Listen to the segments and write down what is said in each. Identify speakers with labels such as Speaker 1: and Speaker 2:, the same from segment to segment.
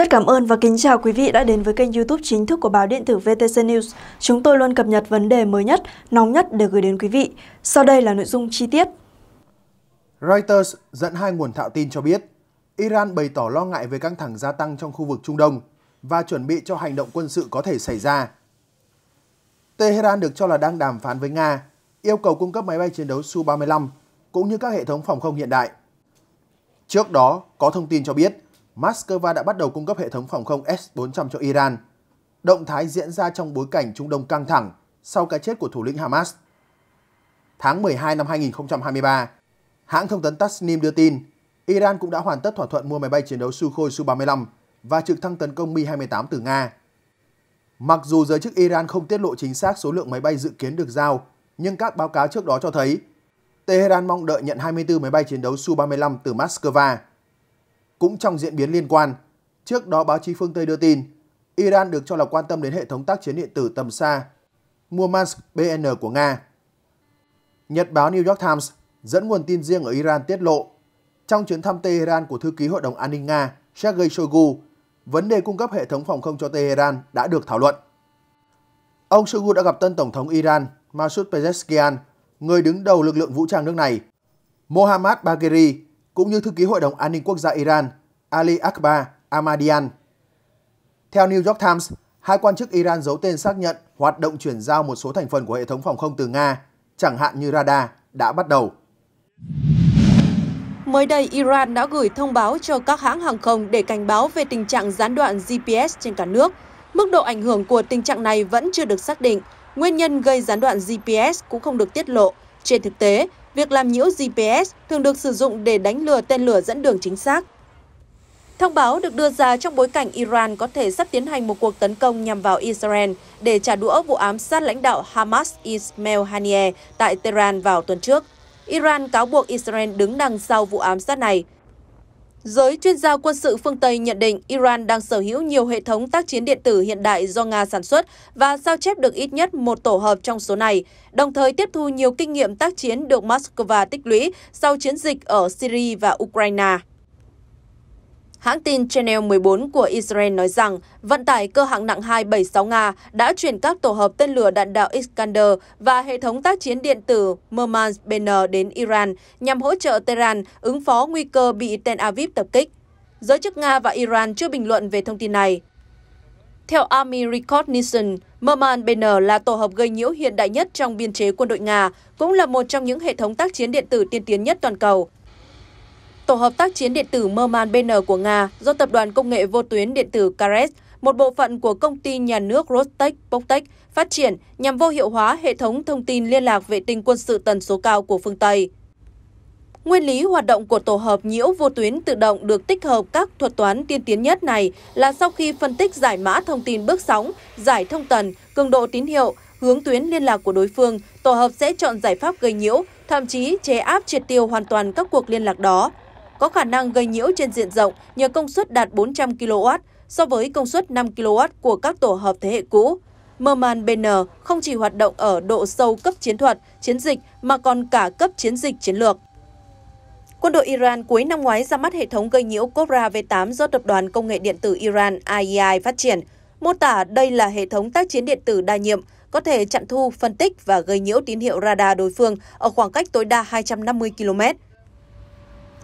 Speaker 1: Rất cảm ơn và kính chào quý vị đã đến với kênh youtube chính thức của báo điện tử VTC News. Chúng tôi luôn cập nhật vấn đề mới nhất, nóng nhất để gửi đến quý vị. Sau đây là nội dung chi tiết.
Speaker 2: Reuters dẫn hai nguồn thạo tin cho biết, Iran bày tỏ lo ngại về căng thẳng gia tăng trong khu vực Trung Đông và chuẩn bị cho hành động quân sự có thể xảy ra. Tehran được cho là đang đàm phán với Nga, yêu cầu cung cấp máy bay chiến đấu Su-35 cũng như các hệ thống phòng không hiện đại. Trước đó, có thông tin cho biết, Moscow đã bắt đầu cung cấp hệ thống phòng không S-400 cho Iran. Động thái diễn ra trong bối cảnh Trung Đông căng thẳng sau cái chết của thủ lĩnh Hamas. Tháng 12 năm 2023, hãng thông tấn Tasnim đưa tin Iran cũng đã hoàn tất thỏa thuận mua máy bay chiến đấu Sukhoi Su-35 và trực thăng tấn công Mi-28 từ Nga. Mặc dù giới chức Iran không tiết lộ chính xác số lượng máy bay dự kiến được giao, nhưng các báo cáo trước đó cho thấy Tehran mong đợi nhận 24 máy bay chiến đấu Su-35 từ Moscow cũng trong diễn biến liên quan, trước đó báo chí phương Tây đưa tin, Iran được cho là quan tâm đến hệ thống tác chiến điện tử tầm xa Murmansk BN của Nga. Nhật báo New York Times dẫn nguồn tin riêng ở Iran tiết lộ, trong chuyến thăm Tehran của thư ký Hội đồng An ninh Nga Sergei Shoigu, vấn đề cung cấp hệ thống phòng không cho Tehran đã được thảo luận. Ông Shoigu đã gặp tân tổng thống Iran Masoud Pezeshkian, người đứng đầu lực lượng vũ trang nước này, Mohammad Bagheri cũng như thư ký Hội đồng An ninh Quốc gia Iran Ali Akbar Ahmadian. Theo New York Times, hai quan chức Iran giấu tên xác nhận hoạt động chuyển giao một số thành phần của hệ thống phòng không từ Nga, chẳng hạn như radar, đã bắt đầu.
Speaker 1: Mới đây, Iran đã gửi thông báo cho các hãng hàng không để cảnh báo về tình trạng gián đoạn GPS trên cả nước. Mức độ ảnh hưởng của tình trạng này vẫn chưa được xác định. Nguyên nhân gây gián đoạn GPS cũng không được tiết lộ. Trên thực tế, Việc làm nhiễu GPS thường được sử dụng để đánh lừa tên lửa dẫn đường chính xác. Thông báo được đưa ra trong bối cảnh Iran có thể sắp tiến hành một cuộc tấn công nhằm vào Israel để trả đũa vụ ám sát lãnh đạo Hamas Ismail Haniyeh tại Tehran vào tuần trước. Iran cáo buộc Israel đứng đằng sau vụ ám sát này. Giới chuyên gia quân sự phương Tây nhận định Iran đang sở hữu nhiều hệ thống tác chiến điện tử hiện đại do Nga sản xuất và sao chép được ít nhất một tổ hợp trong số này, đồng thời tiếp thu nhiều kinh nghiệm tác chiến được Moscow tích lũy sau chiến dịch ở Syria và Ukraine. Hãng tin Channel 14 của Israel nói rằng vận tải cơ hạng nặng 276 Nga đã chuyển các tổ hợp tên lửa đạn đạo Iskander và hệ thống tác chiến điện tử Murmansk BN đến Iran nhằm hỗ trợ Tehran ứng phó nguy cơ bị Tel Aviv tập kích. Giới chức Nga và Iran chưa bình luận về thông tin này. Theo Army Recognition, Merman BN là tổ hợp gây nhiễu hiện đại nhất trong biên chế quân đội Nga, cũng là một trong những hệ thống tác chiến điện tử tiên tiến nhất toàn cầu. Tổ hợp tác chiến điện tử Merman BN của Nga do Tập đoàn Công nghệ Vô tuyến Điện tử Kares, một bộ phận của công ty nhà nước Rostec Poktech phát triển nhằm vô hiệu hóa hệ thống thông tin liên lạc vệ tinh quân sự tần số cao của phương Tây. Nguyên lý hoạt động của tổ hợp nhiễu vô tuyến tự động được tích hợp các thuật toán tiên tiến nhất này là sau khi phân tích giải mã thông tin bước sóng, giải thông tần, cường độ tín hiệu, hướng tuyến liên lạc của đối phương, tổ hợp sẽ chọn giải pháp gây nhiễu, thậm chí chế áp triệt tiêu hoàn toàn các cuộc liên lạc đó có khả năng gây nhiễu trên diện rộng nhờ công suất đạt 400 kW so với công suất 5 kW của các tổ hợp thế hệ cũ. Merman BN không chỉ hoạt động ở độ sâu cấp chiến thuật, chiến dịch mà còn cả cấp chiến dịch chiến lược. Quân đội Iran cuối năm ngoái ra mắt hệ thống gây nhiễu Cobra V8 do Tập đoàn Công nghệ Điện tử Iran IEI phát triển. Mô tả đây là hệ thống tác chiến điện tử đa nhiệm, có thể chặn thu, phân tích và gây nhiễu tín hiệu radar đối phương ở khoảng cách tối đa 250 km.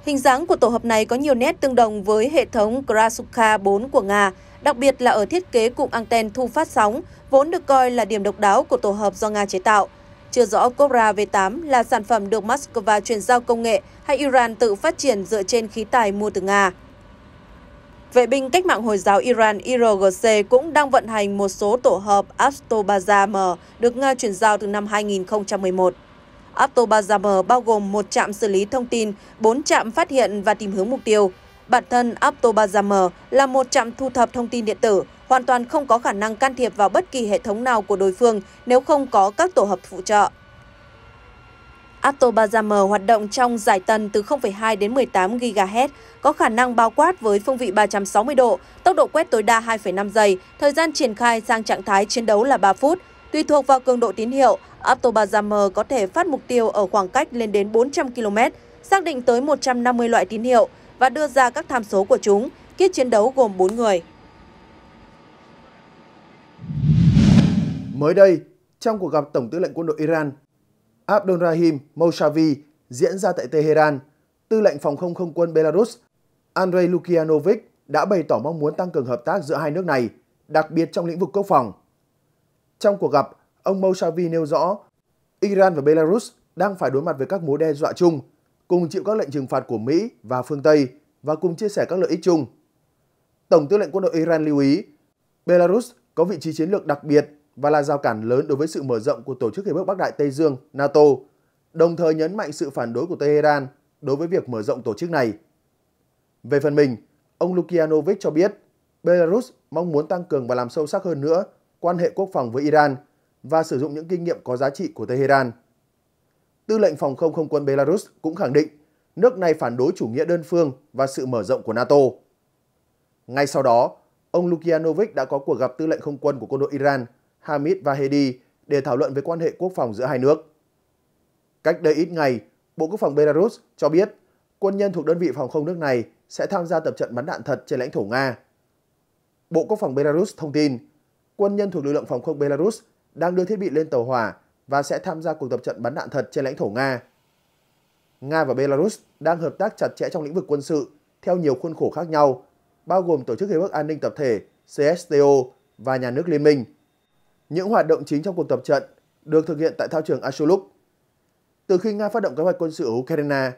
Speaker 1: Hình dáng của tổ hợp này có nhiều nét tương đồng với hệ thống Krasukha 4 của Nga, đặc biệt là ở thiết kế cụm anten thu phát sóng, vốn được coi là điểm độc đáo của tổ hợp do Nga chế tạo. Chưa rõ Cobra V8 là sản phẩm được Moscow chuyển giao công nghệ hay Iran tự phát triển dựa trên khí tài mua từ Nga. Vệ binh cách mạng Hồi giáo Iran IRGC cũng đang vận hành một số tổ hợp Astobaza M được Nga chuyển giao từ năm 2011. Aptobazam bao gồm một trạm xử lý thông tin, bốn trạm phát hiện và tìm hướng mục tiêu. Bản thân Aptobazam là một trạm thu thập thông tin điện tử, hoàn toàn không có khả năng can thiệp vào bất kỳ hệ thống nào của đối phương nếu không có các tổ hợp phụ trợ. Aptobazam hoạt động trong giải tần từ 0,2 đến 18 GHz, có khả năng bao quát với phương vị 360 độ, tốc độ quét tối đa 2,5 giây, thời gian triển khai sang trạng thái chiến đấu là 3 phút, Tùy thuộc vào cường độ tín hiệu, Aptobazamer có thể phát mục tiêu ở khoảng cách lên đến 400 km, xác định tới 150 loại tín hiệu và đưa ra các tham số của chúng. Kiếp chiến đấu gồm 4 người.
Speaker 2: Mới đây, trong cuộc gặp Tổng tư lệnh quân đội Iran, Abdulrahim Mousavi diễn ra tại Tehran, tư lệnh phòng không không quân Belarus Andrei Lukyanovich đã bày tỏ mong muốn tăng cường hợp tác giữa hai nước này, đặc biệt trong lĩnh vực quốc phòng. Trong cuộc gặp, ông Mousavi nêu rõ Iran và Belarus đang phải đối mặt với các mối đe dọa chung, cùng chịu các lệnh trừng phạt của Mỹ và phương Tây và cùng chia sẻ các lợi ích chung. Tổng tư lệnh quân đội Iran lưu ý, Belarus có vị trí chiến lược đặc biệt và là rào cản lớn đối với sự mở rộng của Tổ chức Hiệp ước Bắc Đại Tây Dương NATO, đồng thời nhấn mạnh sự phản đối của Tehran đối với việc mở rộng tổ chức này. Về phần mình, ông Lukianovich cho biết Belarus mong muốn tăng cường và làm sâu sắc hơn nữa quan hệ quốc phòng với Iran và sử dụng những kinh nghiệm có giá trị của Tehran. Tư lệnh phòng không không quân Belarus cũng khẳng định nước này phản đối chủ nghĩa đơn phương và sự mở rộng của NATO. Ngay sau đó, ông Lukyanovich đã có cuộc gặp tư lệnh không quân của quân đội Iran Hamid Vahedi để thảo luận về quan hệ quốc phòng giữa hai nước. Cách đây ít ngày, Bộ Quốc phòng Belarus cho biết quân nhân thuộc đơn vị phòng không nước này sẽ tham gia tập trận bắn đạn thật trên lãnh thổ Nga. Bộ Quốc phòng Belarus thông tin quân nhân thuộc lực lượng phòng không Belarus đang đưa thiết bị lên tàu hỏa và sẽ tham gia cuộc tập trận bắn đạn thật trên lãnh thổ Nga. Nga và Belarus đang hợp tác chặt chẽ trong lĩnh vực quân sự theo nhiều khuôn khổ khác nhau, bao gồm Tổ chức Hiệp ước An ninh Tập thể CSTO và Nhà nước Liên minh. Những hoạt động chính trong cuộc tập trận được thực hiện tại thao trường Ashuluk. Từ khi Nga phát động kế hoạch quân sự ở Ukraine,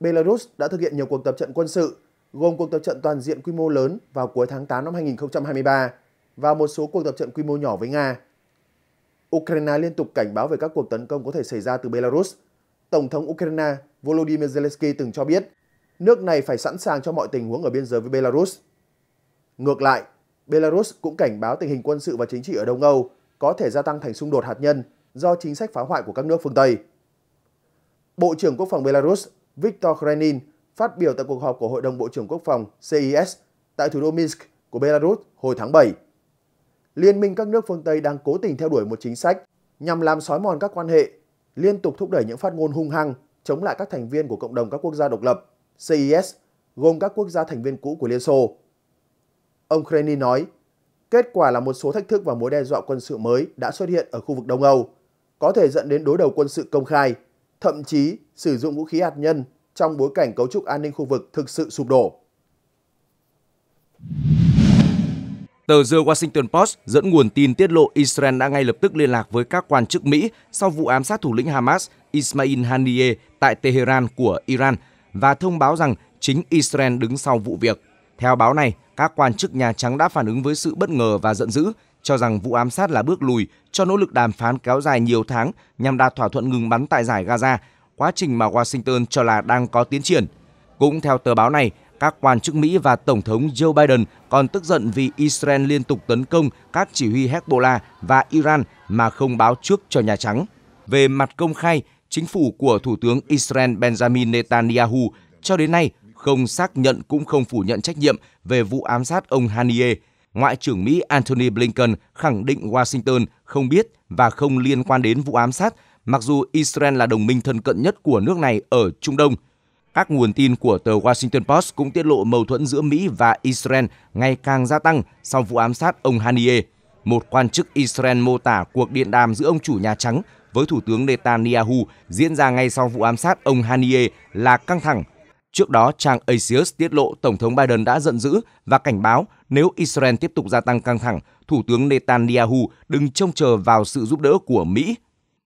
Speaker 2: Belarus đã thực hiện nhiều cuộc tập trận quân sự, gồm cuộc tập trận toàn diện quy mô lớn vào cuối tháng 8 năm 2023 và một số cuộc tập trận quy mô nhỏ với Nga. Ukraine liên tục cảnh báo về các cuộc tấn công có thể xảy ra từ Belarus. Tổng thống Ukraine Volodymyr Zelensky từng cho biết nước này phải sẵn sàng cho mọi tình huống ở biên giới với Belarus. Ngược lại, Belarus cũng cảnh báo tình hình quân sự và chính trị ở Đông Âu có thể gia tăng thành xung đột hạt nhân do chính sách phá hoại của các nước phương Tây. Bộ trưởng Quốc phòng Belarus Viktor Krenin phát biểu tại cuộc họp của Hội đồng Bộ trưởng Quốc phòng CIS tại thủ đô Minsk của Belarus hồi tháng 7. Liên minh các nước phương Tây đang cố tình theo đuổi một chính sách nhằm làm xói mòn các quan hệ, liên tục thúc đẩy những phát ngôn hung hăng chống lại các thành viên của cộng đồng các quốc gia độc lập CIS, gồm các quốc gia thành viên cũ của Liên Xô. Ông Krenin nói, kết quả là một số thách thức và mối đe dọa quân sự mới đã xuất hiện ở khu vực Đông Âu, có thể dẫn đến đối đầu quân sự công khai, thậm chí sử dụng vũ khí hạt nhân trong bối cảnh cấu trúc an ninh khu vực thực sự sụp đổ.
Speaker 3: Tờ The Washington Post dẫn nguồn tin tiết lộ Israel đã ngay lập tức liên lạc với các quan chức Mỹ sau vụ ám sát thủ lĩnh Hamas Ismail Haniyeh tại Tehran của Iran và thông báo rằng chính Israel đứng sau vụ việc. Theo báo này, các quan chức Nhà Trắng đã phản ứng với sự bất ngờ và giận dữ, cho rằng vụ ám sát là bước lùi cho nỗ lực đàm phán kéo dài nhiều tháng nhằm đạt thỏa thuận ngừng bắn tại giải Gaza, quá trình mà Washington cho là đang có tiến triển. Cũng theo tờ báo này, các quan chức Mỹ và Tổng thống Joe Biden còn tức giận vì Israel liên tục tấn công các chỉ huy Hezbollah và Iran mà không báo trước cho Nhà Trắng. Về mặt công khai, chính phủ của Thủ tướng Israel Benjamin Netanyahu cho đến nay không xác nhận cũng không phủ nhận trách nhiệm về vụ ám sát ông Haniye. Ngoại trưởng Mỹ Antony Blinken khẳng định Washington không biết và không liên quan đến vụ ám sát, mặc dù Israel là đồng minh thân cận nhất của nước này ở Trung Đông – các nguồn tin của tờ Washington Post cũng tiết lộ mâu thuẫn giữa Mỹ và Israel ngày càng gia tăng sau vụ ám sát ông Haniyeh. Một quan chức Israel mô tả cuộc điện đàm giữa ông chủ Nhà Trắng với Thủ tướng Netanyahu diễn ra ngay sau vụ ám sát ông Haniyeh là căng thẳng. Trước đó, trang Axios tiết lộ Tổng thống Biden đã giận dữ và cảnh báo nếu Israel tiếp tục gia tăng căng thẳng, Thủ tướng Netanyahu đừng trông chờ vào sự giúp đỡ của Mỹ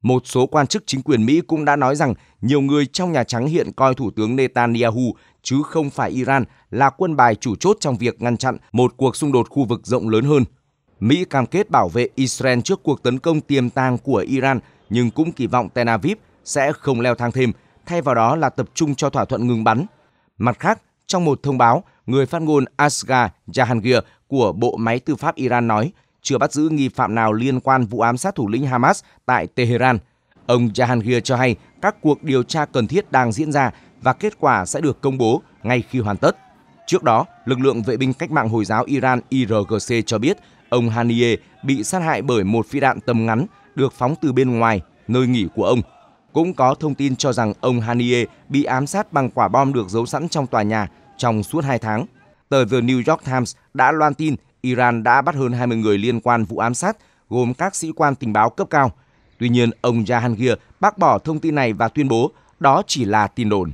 Speaker 3: một số quan chức chính quyền Mỹ cũng đã nói rằng nhiều người trong Nhà Trắng hiện coi Thủ tướng Netanyahu chứ không phải Iran là quân bài chủ chốt trong việc ngăn chặn một cuộc xung đột khu vực rộng lớn hơn. Mỹ cam kết bảo vệ Israel trước cuộc tấn công tiềm tàng của Iran nhưng cũng kỳ vọng Tel Aviv sẽ không leo thang thêm, thay vào đó là tập trung cho thỏa thuận ngừng bắn. Mặt khác, trong một thông báo, người phát ngôn Asghar Jahangir của Bộ Máy Tư pháp Iran nói chưa bắt giữ nghi phạm nào liên quan vụ ám sát thủ lĩnh Hamas tại Tehran. Ông Jahangir cho hay các cuộc điều tra cần thiết đang diễn ra và kết quả sẽ được công bố ngay khi hoàn tất. Trước đó, lực lượng vệ binh cách mạng Hồi giáo Iran IRGC cho biết ông Haniye bị sát hại bởi một phi đạn tầm ngắn được phóng từ bên ngoài nơi nghỉ của ông. Cũng có thông tin cho rằng ông Haniye bị ám sát bằng quả bom được giấu sẵn trong tòa nhà trong suốt 2 tháng. Tờ The New York Times đã loan tin Iran đã bắt hơn 20 người liên quan vụ ám sát, gồm các sĩ quan tình báo cấp cao. Tuy nhiên, ông Jahangir bác bỏ thông tin này và tuyên bố đó chỉ là tin đồn.